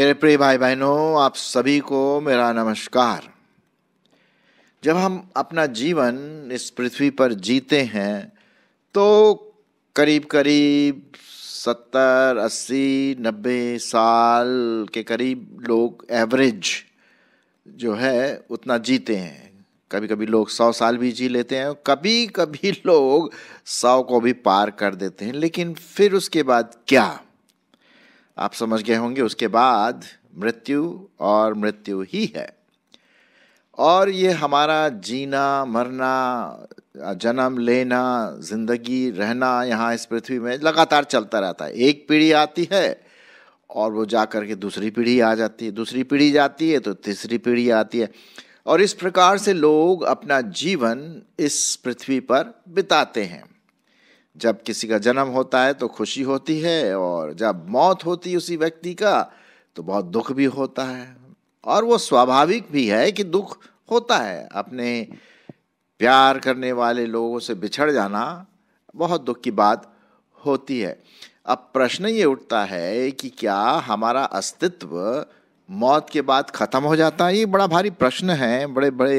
मेरे प्रिय भाई बहनों आप सभी को मेरा नमस्कार जब हम अपना जीवन इस पृथ्वी पर जीते हैं तो करीब करीब सत्तर अस्सी नब्बे साल के करीब लोग एवरेज जो है उतना जीते हैं कभी कभी लोग सौ साल भी जी लेते हैं कभी कभी लोग सौ को भी पार कर देते हैं लेकिन फिर उसके बाद क्या आप समझ गए होंगे उसके बाद मृत्यु और मृत्यु ही है और ये हमारा जीना मरना जन्म लेना ज़िंदगी रहना यहाँ इस पृथ्वी में लगातार चलता रहता है एक पीढ़ी आती है और वो जा कर के दूसरी पीढ़ी आ जाती है दूसरी पीढ़ी जाती है तो तीसरी पीढ़ी आती है और इस प्रकार से लोग अपना जीवन इस पृथ्वी पर बिताते हैं जब किसी का जन्म होता है तो खुशी होती है और जब मौत होती उसी व्यक्ति का तो बहुत दुख भी होता है और वो स्वाभाविक भी है कि दुख होता है अपने प्यार करने वाले लोगों से बिछड़ जाना बहुत दुख की बात होती है अब प्रश्न ये उठता है कि क्या हमारा अस्तित्व मौत के बाद ख़त्म हो जाता है ये बड़ा भारी प्रश्न है बड़े बड़े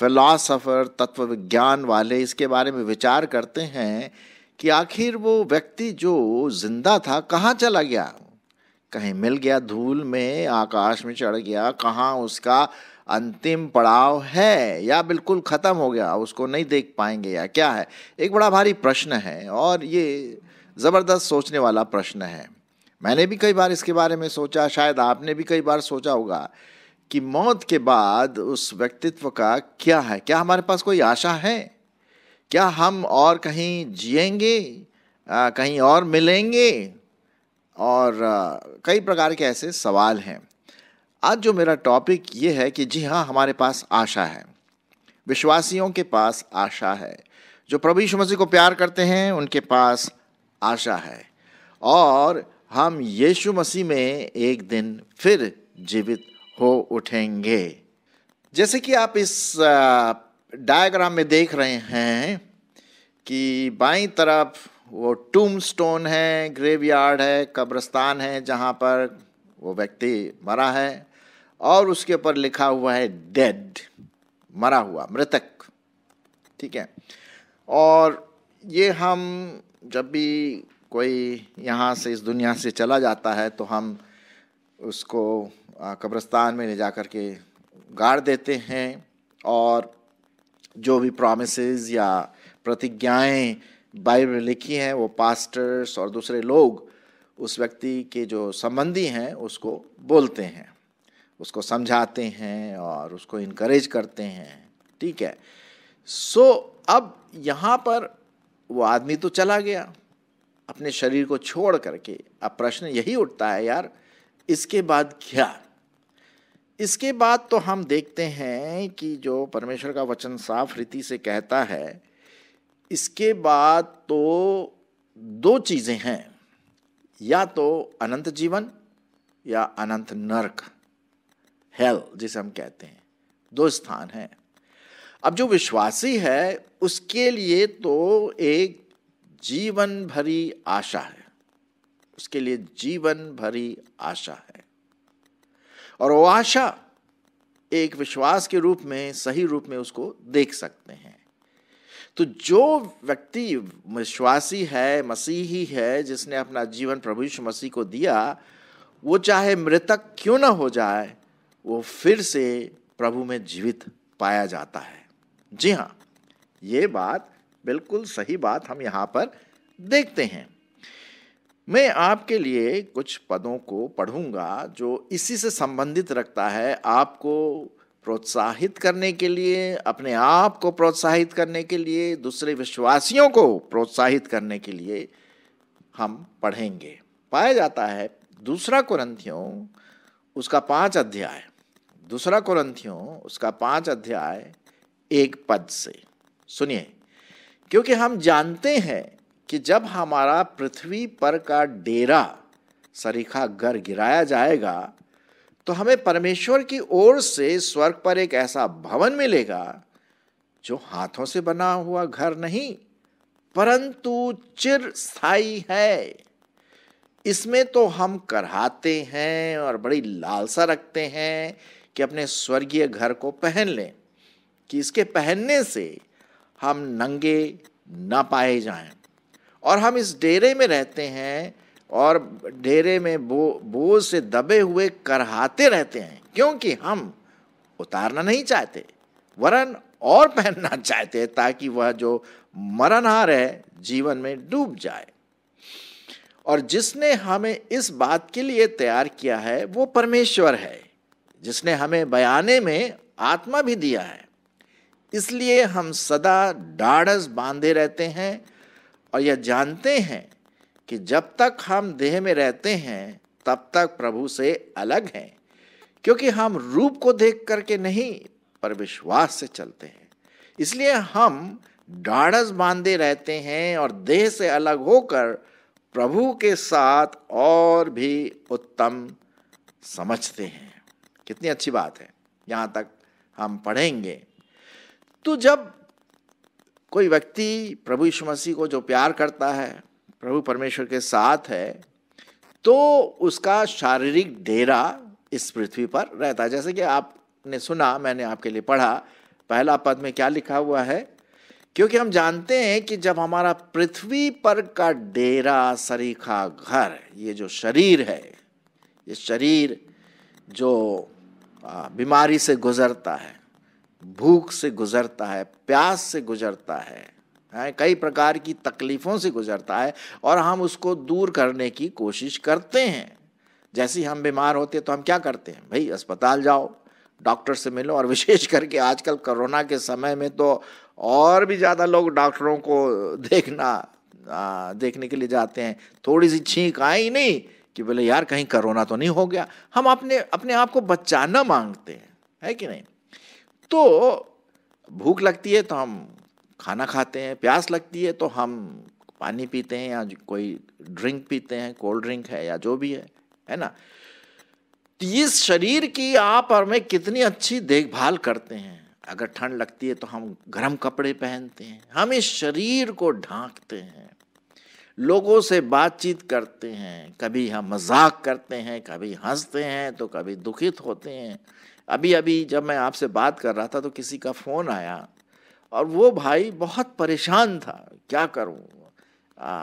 फिलासफ़र तत्व विज्ञान वाले इसके बारे में विचार करते हैं कि आखिर वो व्यक्ति जो जिंदा था कहाँ चला गया कहीं मिल गया धूल में आकाश में चढ़ गया कहाँ उसका अंतिम पड़ाव है या बिल्कुल ख़त्म हो गया उसको नहीं देख पाएंगे या क्या है एक बड़ा भारी प्रश्न है और ये ज़बरदस्त सोचने वाला प्रश्न है मैंने भी कई बार इसके बारे में सोचा शायद आपने भी कई बार सोचा होगा कि मौत के बाद उस व्यक्तित्व का क्या है क्या हमारे पास कोई आशा है क्या हम और कहीं जिएंगे कहीं और मिलेंगे और कई प्रकार के ऐसे सवाल हैं आज जो मेरा टॉपिक ये है कि जी हाँ हमारे पास आशा है विश्वासियों के पास आशा है जो प्रभु यीशु मसीह को प्यार करते हैं उनके पास आशा है और हम यीशु मसीह में एक दिन फिर जीवित हो उठेंगे जैसे कि आप इस डायग्राम में देख रहे हैं कि बाई तरफ वो टूम स्टोन है ग्रेवयार्ड है कब्रस्तान है जहाँ पर वो व्यक्ति मरा है और उसके ऊपर लिखा हुआ है डेड मरा हुआ मृतक ठीक है और ये हम जब भी कोई यहाँ से इस दुनिया से चला जाता है तो हम उसको कब्रस्तान में ले जा कर के गाड़ देते हैं और जो भी प्रोमिस या प्रतिज्ञाएं बाइबल में लिखी हैं वो पास्टर्स और दूसरे लोग उस व्यक्ति के जो संबंधी हैं उसको बोलते हैं उसको समझाते हैं और उसको इनक्रेज करते हैं ठीक है सो so, अब यहाँ पर वो आदमी तो चला गया अपने शरीर को छोड़ करके अब प्रश्न यही उठता है यार इसके बाद क्या इसके बाद तो हम देखते हैं कि जो परमेश्वर का वचन साफ रीति से कहता है इसके बाद तो दो चीज़ें हैं या तो अनंत जीवन या अनंत नरक हेल जिसे हम कहते हैं दो स्थान हैं अब जो विश्वासी है उसके लिए तो एक जीवन भरी आशा है उसके लिए जीवन भरी आशा है और वो आशा एक विश्वास के रूप में सही रूप में उसको देख सकते हैं तो जो व्यक्ति विश्वासी है मसीही है जिसने अपना जीवन प्रभु यीशु मसीह को दिया वो चाहे मृतक क्यों ना हो जाए वो फिर से प्रभु में जीवित पाया जाता है जी हाँ ये बात बिल्कुल सही बात हम यहाँ पर देखते हैं मैं आपके लिए कुछ पदों को पढ़ूंगा जो इसी से संबंधित रखता है आपको प्रोत्साहित करने के लिए अपने आप को प्रोत्साहित करने के लिए दूसरे विश्वासियों को प्रोत्साहित करने के लिए हम पढ़ेंगे पाया जाता है दूसरा कुरंथियों उसका पांच अध्याय दूसरा कुरंथियों उसका पांच अध्याय एक पद से सुनिए क्योंकि हम जानते हैं कि जब हमारा पृथ्वी पर का डेरा सरीखा घर गिराया जाएगा तो हमें परमेश्वर की ओर से स्वर्ग पर एक ऐसा भवन मिलेगा जो हाथों से बना हुआ घर नहीं परंतु चिर स्थायी है इसमें तो हम करहाते हैं और बड़ी लालसा रखते हैं कि अपने स्वर्गीय घर को पहन लें कि इसके पहनने से हम नंगे ना पाए जाएं और हम इस डेरे में रहते हैं और डेरे में बो बोझ से दबे हुए करहाते रहते हैं क्योंकि हम उतारना नहीं चाहते वरन और पहनना चाहते हैं ताकि वह जो मरणहार है जीवन में डूब जाए और जिसने हमें इस बात के लिए तैयार किया है वो परमेश्वर है जिसने हमें बयाने में आत्मा भी दिया है इसलिए हम सदा डाढ़स बांधे रहते हैं और यह जानते हैं कि जब तक हम देह में रहते हैं तब तक प्रभु से अलग हैं क्योंकि हम रूप को देख करके नहीं पर विश्वास से चलते हैं इसलिए हम डाढ़स बांधे रहते हैं और देह से अलग होकर प्रभु के साथ और भी उत्तम समझते हैं कितनी अच्छी बात है यहाँ तक हम पढ़ेंगे तो जब कोई व्यक्ति प्रभु यीशु मसीह को जो प्यार करता है प्रभु परमेश्वर के साथ है तो उसका शारीरिक डेरा इस पृथ्वी पर रहता है जैसे कि आपने सुना मैंने आपके लिए पढ़ा पहला पद में क्या लिखा हुआ है क्योंकि हम जानते हैं कि जब हमारा पृथ्वी पर का डेरा सरीखा घर ये जो शरीर है ये शरीर जो बीमारी से गुजरता है भूख से गुजरता है प्यास से गुजरता है कई प्रकार की तकलीफ़ों से गुजरता है और हम उसको दूर करने की कोशिश करते हैं जैसे हम बीमार होते हैं तो हम क्या करते हैं भाई अस्पताल जाओ डॉक्टर से मिलो और विशेष करके आजकल कोरोना के समय में तो और भी ज़्यादा लोग डॉक्टरों को देखना आ, देखने के लिए जाते हैं थोड़ी सी छींक आई नहीं कि बोले यार कहीं कोरोना तो नहीं हो गया हम अपने अपने आप को बचाना मांगते हैं है कि नहीं तो भूख लगती है तो हम खाना खाते हैं प्यास लगती है तो हम पानी पीते हैं या कोई ड्रिंक पीते हैं कोल्ड ड्रिंक है या जो भी है है ना तो इस शरीर की आप और मैं कितनी अच्छी देखभाल करते हैं अगर ठंड लगती है तो हम गर्म कपड़े पहनते हैं हम इस शरीर को ढांकते हैं लोगों से बातचीत करते हैं कभी हम मजाक करते हैं कभी हंसते हैं तो कभी दुखित होते हैं अभी अभी जब मैं आपसे बात कर रहा था तो किसी का फ़ोन आया और वो भाई बहुत परेशान था क्या करूं आ,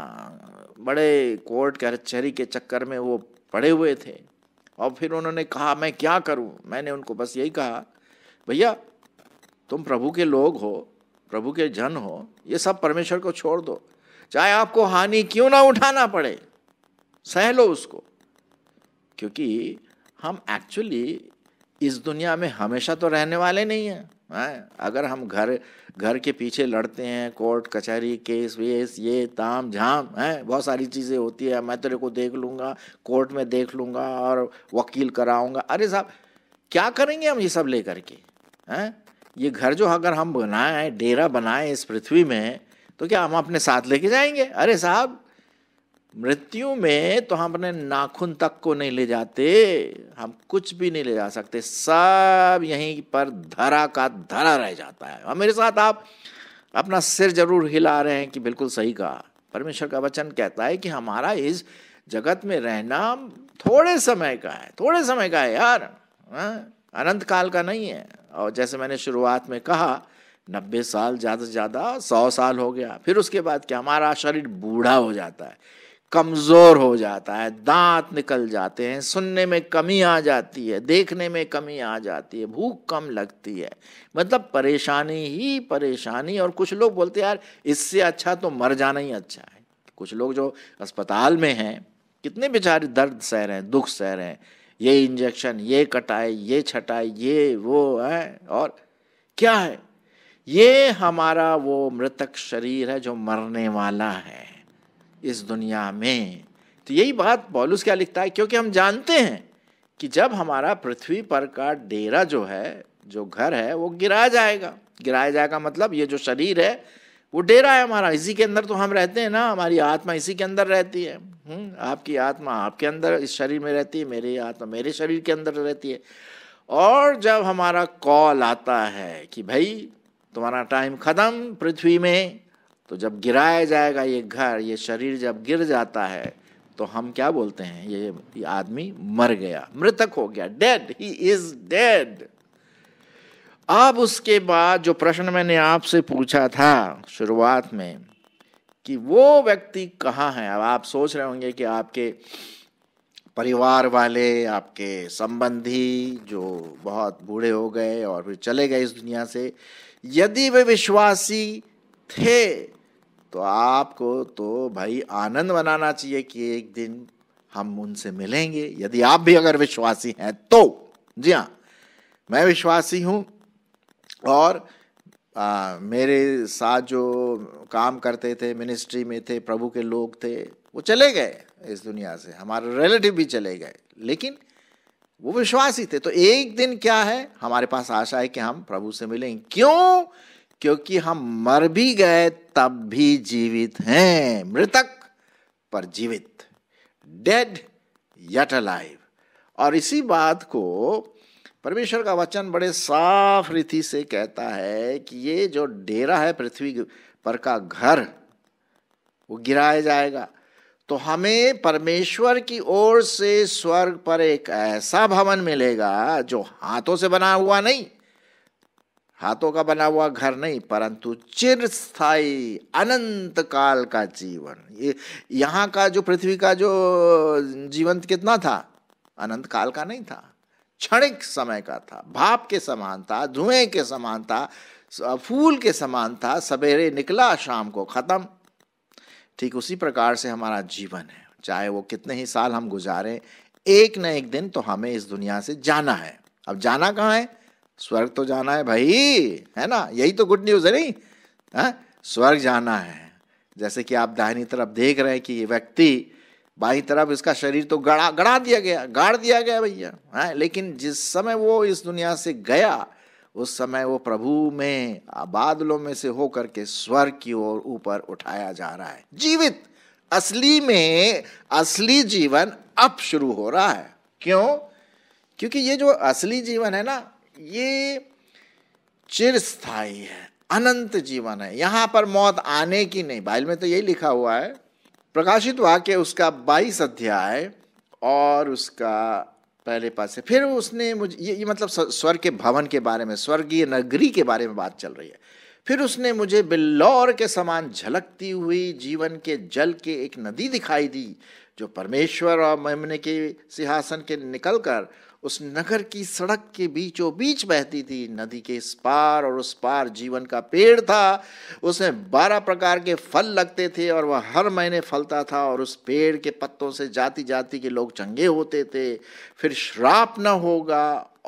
बड़े कोर्ट कचहरी के चक्कर में वो पड़े हुए थे और फिर उन्होंने कहा मैं क्या करूं मैंने उनको बस यही कहा भैया तुम प्रभु के लोग हो प्रभु के जन हो ये सब परमेश्वर को छोड़ दो चाहे आपको हानि क्यों ना उठाना पड़े सह लो उसको क्योंकि हम एक्चुअली इस दुनिया में हमेशा तो रहने वाले नहीं हैं है? हाँ, अगर हम घर घर के पीछे लड़ते हैं कोर्ट कचहरी केस वेस ये ताम झाम है बहुत सारी चीज़ें होती है मैं तेरे को देख लूँगा कोर्ट में देख लूँगा और वकील कराऊँगा अरे साहब क्या करेंगे हम ये सब ले करके हैं हाँ, ये घर जो अगर हम बनाएं डेरा बनाएं इस पृथ्वी में तो क्या हम अपने साथ लेके जाएंगे अरे साहब मृत्यु में तो हम अपने नाखून तक को नहीं ले जाते हम कुछ भी नहीं ले जा सकते सब यहीं पर धरा का धरा रह जाता है और मेरे साथ आप अपना सिर जरूर हिला रहे हैं कि बिल्कुल सही कहा परमेश्वर का वचन कहता है कि हमारा इस जगत में रहना थोड़े समय का है थोड़े समय का है यार हाँ, अनंत काल का नहीं है और जैसे मैंने शुरुआत में कहा नब्बे साल ज़्यादा से ज़्यादा सौ साल हो गया फिर उसके बाद क्या हमारा शरीर बूढ़ा हो जाता है कमज़ोर हो जाता है दांत निकल जाते हैं सुनने में कमी आ जाती है देखने में कमी आ जाती है भूख कम लगती है मतलब परेशानी ही परेशानी और कुछ लोग बोलते यार इससे अच्छा तो मर जाना ही अच्छा है कुछ लोग जो अस्पताल में हैं कितने बेचारे दर्द सह रहे हैं दुख सह रहे हैं ये इंजेक्शन ये कटाई ये छटाई ये वो है और क्या है ये हमारा वो मृतक शरीर है जो मरने वाला है इस दुनिया में तो यही बात पॉलुस क्या लिखता है क्योंकि हम जानते हैं कि जब हमारा पृथ्वी पर का डेरा जो है जो घर है वो गिराया जाएगा गिराया जाएगा मतलब ये जो शरीर है वो डेरा है हमारा इसी के अंदर तो हम रहते हैं ना हमारी आत्मा इसी के अंदर रहती है हम्म, आपकी आत्मा आपके अंदर इस शरीर में रहती है मेरी आत्मा मेरे शरीर के अंदर रहती है और जब हमारा कॉल आता है कि भाई तुम्हारा टाइम ख़त्म पृथ्वी में तो जब गिराया जाएगा ये घर ये शरीर जब गिर जाता है तो हम क्या बोलते हैं ये, ये आदमी मर गया मृतक हो गया डेड ही इज डेड अब उसके बाद जो प्रश्न मैंने आपसे पूछा था शुरुआत में कि वो व्यक्ति कहाँ है अब आप सोच रहे होंगे कि आपके परिवार वाले आपके संबंधी जो बहुत बूढ़े हो गए और फिर चले गए इस दुनिया से यदि वे विश्वासी थे तो आपको तो भाई आनंद मनाना चाहिए कि एक दिन हम उनसे मिलेंगे यदि आप भी अगर विश्वासी हैं तो जी हाँ मैं विश्वासी हूँ और आ, मेरे साथ जो काम करते थे मिनिस्ट्री में थे प्रभु के लोग थे वो चले गए इस दुनिया से हमारे रिलेटिव भी चले गए लेकिन वो विश्वासी थे तो एक दिन क्या है हमारे पास आशा है कि हम प्रभु से मिलेंगे क्यों क्योंकि हम मर भी गए तब भी जीवित हैं मृतक पर जीवित डेड यट अलाइव और इसी बात को परमेश्वर का वचन बड़े साफ रीति से कहता है कि ये जो डेरा है पृथ्वी पर का घर वो गिराया जाएगा तो हमें परमेश्वर की ओर से स्वर्ग पर एक ऐसा भवन मिलेगा जो हाथों से बना हुआ नहीं हाथों का बना हुआ घर नहीं परंतु चिरस्थाई अनंत काल का जीवन ये यहाँ का जो पृथ्वी का जो जीवन कितना था अनंत काल का नहीं था क्षणिक समय का था भाप के समान था धुएं के समान था फूल के समान था सवेरे निकला शाम को ख़त्म ठीक उसी प्रकार से हमारा जीवन है चाहे वो कितने ही साल हम गुजारें एक न एक दिन तो हमें इस दुनिया से जाना है अब जाना कहाँ है स्वर्ग तो जाना है भाई है ना यही तो गुड न्यूज़ है नहीं है हाँ? स्वर्ग जाना है जैसे कि आप दाहिनी तरफ देख रहे हैं कि ये व्यक्ति बाई तरफ इसका शरीर तो गड़ा गड़ा दिया गया गाड़ दिया गया भैया है हाँ? लेकिन जिस समय वो इस दुनिया से गया उस समय वो प्रभु में बादलों में से होकर के स्वर्ग की ओर ऊपर उठाया जा रहा है जीवित असली में असली जीवन अब शुरू हो रहा है क्यों क्योंकि ये जो असली जीवन है ना ये चिरस्थाई है अनंत जीवन है यहाँ पर मौत आने की नहीं बाइल में तो यही लिखा हुआ है प्रकाशित वाक्य उसका बाईस अध्याय और उसका पहले पास से फिर उसने मुझे ये, ये मतलब स्वर्ग के भवन के बारे में स्वर्गीय नगरी के बारे में बात चल रही है फिर उसने मुझे बिल्लौर के समान झलकती हुई जीवन के जल के एक नदी दिखाई दी जो परमेश्वर और मेमने के सिंहासन के निकलकर उस नगर की सड़क के बीचों बीच बहती थी नदी के इस पार और उस पार जीवन का पेड़ था उसमें बारह प्रकार के फल लगते थे और वह हर महीने फलता था और उस पेड़ के पत्तों से जाति जाति के लोग चंगे होते थे फिर श्राप न होगा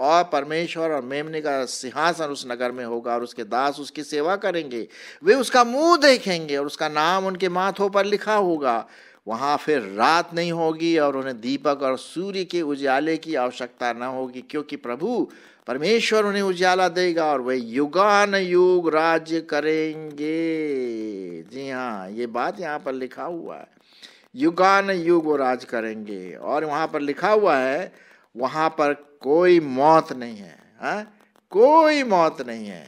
और परमेश्वर और मेमने का सिंहासन उस नगर में होगा और उसके दास उसकी सेवा करेंगे वे उसका मुंह देखेंगे और उसका नाम उनके माथों पर लिखा होगा वहाँ फिर रात नहीं होगी और उन्हें दीपक और सूर्य के उजाले की आवश्यकता न होगी क्योंकि प्रभु परमेश्वर उन्हें उजाला देगा और वे युगान युग राज्य करेंगे जी हाँ ये बात यहाँ पर लिखा हुआ है युगान युग वो राज करेंगे और वहाँ पर लिखा हुआ है वहाँ पर कोई मौत नहीं है हा? कोई मौत नहीं है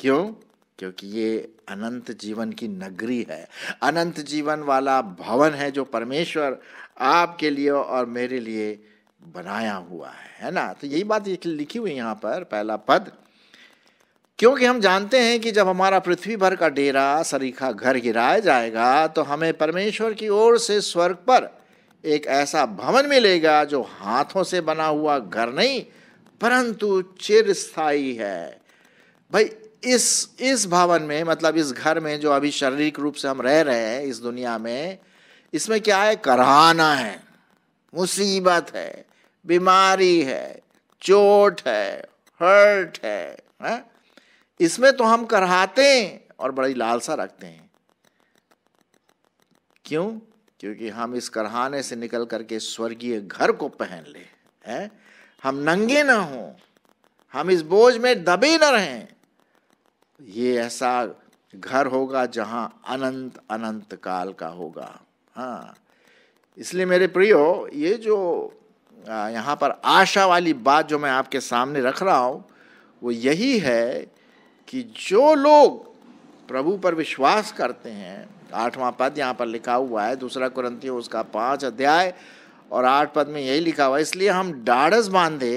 क्यों क्योंकि ये अनंत जीवन की नगरी है अनंत जीवन वाला भवन है जो परमेश्वर आपके लिए और मेरे लिए बनाया हुआ है है ना तो यही बात लिखी हुई यहाँ पर पहला पद क्योंकि हम जानते हैं कि जब हमारा पृथ्वी भर का डेरा सरीखा घर गिराया जाएगा तो हमें परमेश्वर की ओर से स्वर्ग पर एक ऐसा भवन मिलेगा जो हाथों से बना हुआ घर नहीं परंतु चिरस्थाई है भाई इस इस भवन में मतलब इस घर में जो अभी शारीरिक रूप से हम रह रहे हैं इस दुनिया में इसमें क्या है कराना है मुसीबत है बीमारी है चोट है हर्ट है, है? इसमें तो हम करहाते हैं और बड़ी लालसा रखते हैं क्यों क्योंकि हम इस करहाने से निकल करके स्वर्गीय घर को पहन ले हैं हम नंगे ना हों हम इस बोझ में दबे ना रहें ये ऐसा घर होगा जहाँ अनंत अनंत काल का होगा हाँ इसलिए मेरे प्रियो ये जो यहाँ पर आशा वाली बात जो मैं आपके सामने रख रहा हूँ वो यही है कि जो लोग प्रभु पर विश्वास करते हैं आठवां पद यहाँ पर लिखा हुआ है दूसरा कुरंती उसका पाँच अध्याय और आठ पद में यही लिखा हुआ है इसलिए हम डाढ़स बांधे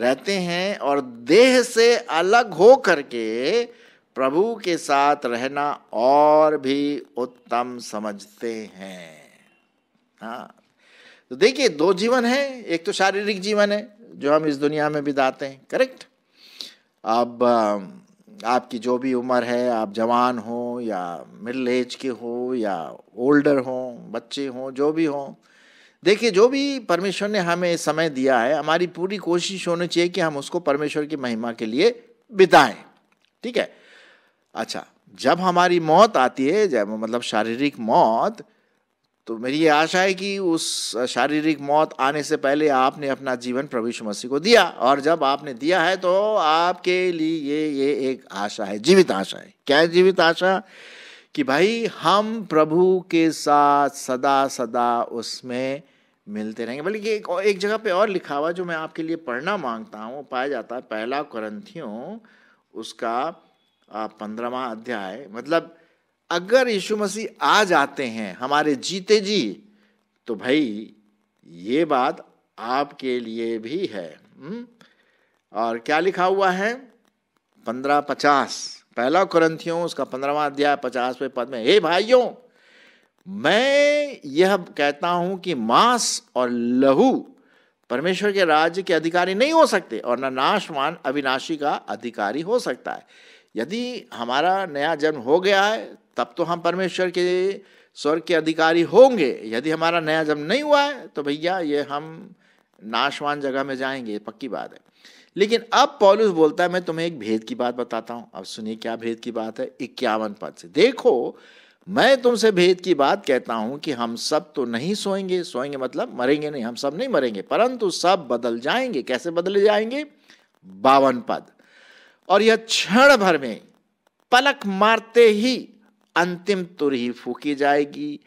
रहते हैं और देह से अलग हो करके प्रभु के साथ रहना और भी उत्तम समझते हैं हाँ तो देखिए दो जीवन है एक तो शारीरिक जीवन है जो हम इस दुनिया में बिताते हैं करेक्ट अब आपकी जो भी उम्र है आप जवान हो या मिडिल एज के हो या ओल्डर हो बच्चे हों जो भी हों देखिए जो भी परमेश्वर ने हमें समय दिया है हमारी पूरी कोशिश होनी चाहिए कि हम उसको परमेश्वर की महिमा के लिए बिताएं ठीक है अच्छा जब हमारी मौत आती है जब मतलब शारीरिक मौत तो मेरी ये आशा है कि उस शारीरिक मौत आने से पहले आपने अपना जीवन प्रभु मसीह को दिया और जब आपने दिया है तो आपके लिए ये ये एक आशा है जीवित आशा है क्या है जीवित आशा कि भाई हम प्रभु के साथ सदा सदा उसमें मिलते रहेंगे बल्कि एक एक जगह पे और लिखा हुआ जो मैं आपके लिए पढ़ना मांगता हूँ वो पाया जाता है पहला क्रंथियों उसका पंद्रहवा अध्याय मतलब अगर यीशु मसीह आ जाते हैं हमारे जीते जी तो भाई ये बात आपके लिए भी है हुँ? हम्म? और क्या लिखा हुआ है पंद्रह पचास पहला क्रंथियों उसका पंद्रहवा अध्याय पचासवें पद में हे भाइयों मैं यह कहता हूं कि मांस और लहू परमेश्वर के राज्य के अधिकारी नहीं हो सकते और न नाशवान अविनाशी का अधिकारी हो सकता है यदि हमारा नया जन्म हो गया है तब तो हम परमेश्वर के स्वर्ग के अधिकारी होंगे यदि हमारा नया जन्म नहीं हुआ है तो भैया ये हम नाशवान जगह में जाएंगे पक्की बात है लेकिन अब पॉलुस बोलता है मैं तुम्हें एक भेद की बात बताता हूं अब सुनिए क्या भेद की बात है इक्यावन पद से देखो मैं तुमसे भेद की बात कहता हूं कि हम सब तो नहीं सोएंगे सोएंगे मतलब मरेंगे नहीं हम सब नहीं मरेंगे परंतु सब बदल जाएंगे कैसे बदले जाएंगे बावन पद और यह क्षण भर में पलक मारते ही अंतिम तुरही फूकी जाएगी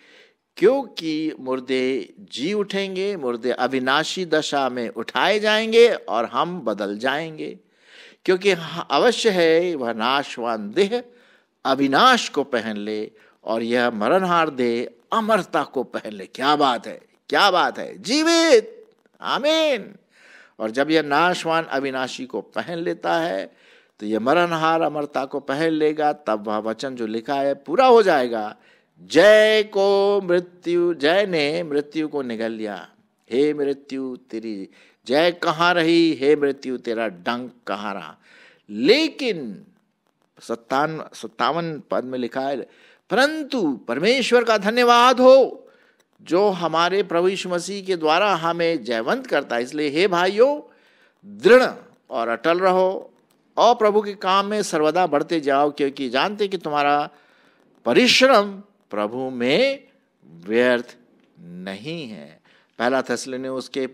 क्योंकि मुर्दे जी उठेंगे मुर्दे अविनाशी दशा में उठाए जाएंगे और हम बदल जाएंगे क्योंकि अवश्य है वह नाशवान देह अविनाश को पहन ले और यह मरणहार देह अमरता को पहन ले क्या बात है क्या बात है जीवित आमीन और जब यह नाशवान अविनाशी को पहन लेता है तो यह मरणहार अमरता को पहन लेगा तब वह वचन जो लिखा है पूरा हो जाएगा जय को मृत्यु जय ने मृत्यु को निगल लिया हे मृत्यु तेरी जय कहाँ रही हे मृत्यु तेरा डंक कहाँ रहा लेकिन सत्तान सत्तावन पद में लिखा है परंतु परमेश्वर का धन्यवाद हो जो हमारे प्रभु यीशु मसीह के द्वारा हमें जयवंत करता है इसलिए हे भाइयों दृढ़ और अटल रहो और प्रभु के काम में सर्वदा बढ़ते जाओ क्योंकि जानते कि तुम्हारा परिश्रम प्रभु में व्यर्थ नहीं है पहला थसले ने उसके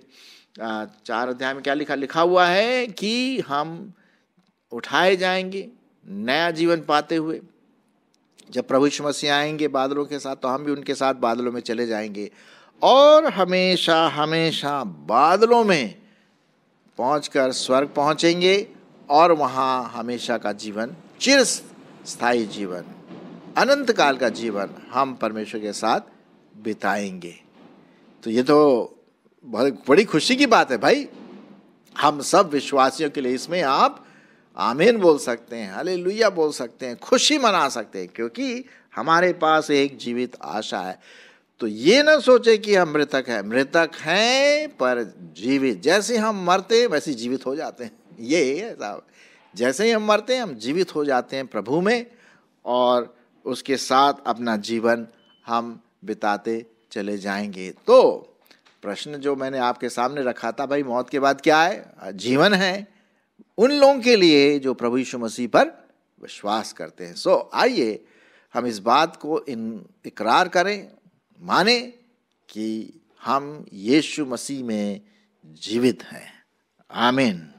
चार अध्याय में क्या लिखा लिखा हुआ है कि हम उठाए जाएंगे नया जीवन पाते हुए जब प्रभु समस्या मसीह आएंगे बादलों के साथ तो हम भी उनके साथ बादलों में चले जाएंगे और हमेशा हमेशा बादलों में पहुंचकर स्वर्ग पहुंचेंगे और वहाँ हमेशा का जीवन चिर स्थायी जीवन अनंत काल का जीवन हम परमेश्वर के साथ बिताएंगे तो ये तो बहुत बड़ी खुशी की बात है भाई हम सब विश्वासियों के लिए इसमें आप आमीन बोल सकते हैं अले बोल सकते हैं खुशी मना सकते हैं क्योंकि हमारे पास एक जीवित आशा है तो ये ना सोचे कि हम मृतक हैं मृतक हैं पर जीवित जैसे हम मरते हैं वैसे जीवित हो जाते हैं ये ऐसा जैसे ही हम मरते हैं हम जीवित हो जाते हैं प्रभु में और उसके साथ अपना जीवन हम बिताते चले जाएंगे तो प्रश्न जो मैंने आपके सामने रखा था भाई मौत के बाद क्या है जीवन है उन लोगों के लिए जो प्रभु यीशु मसीह पर विश्वास करते हैं सो आइए हम इस बात को इन इकरार करें माने कि हम यीशु मसीह में जीवित हैं आमीन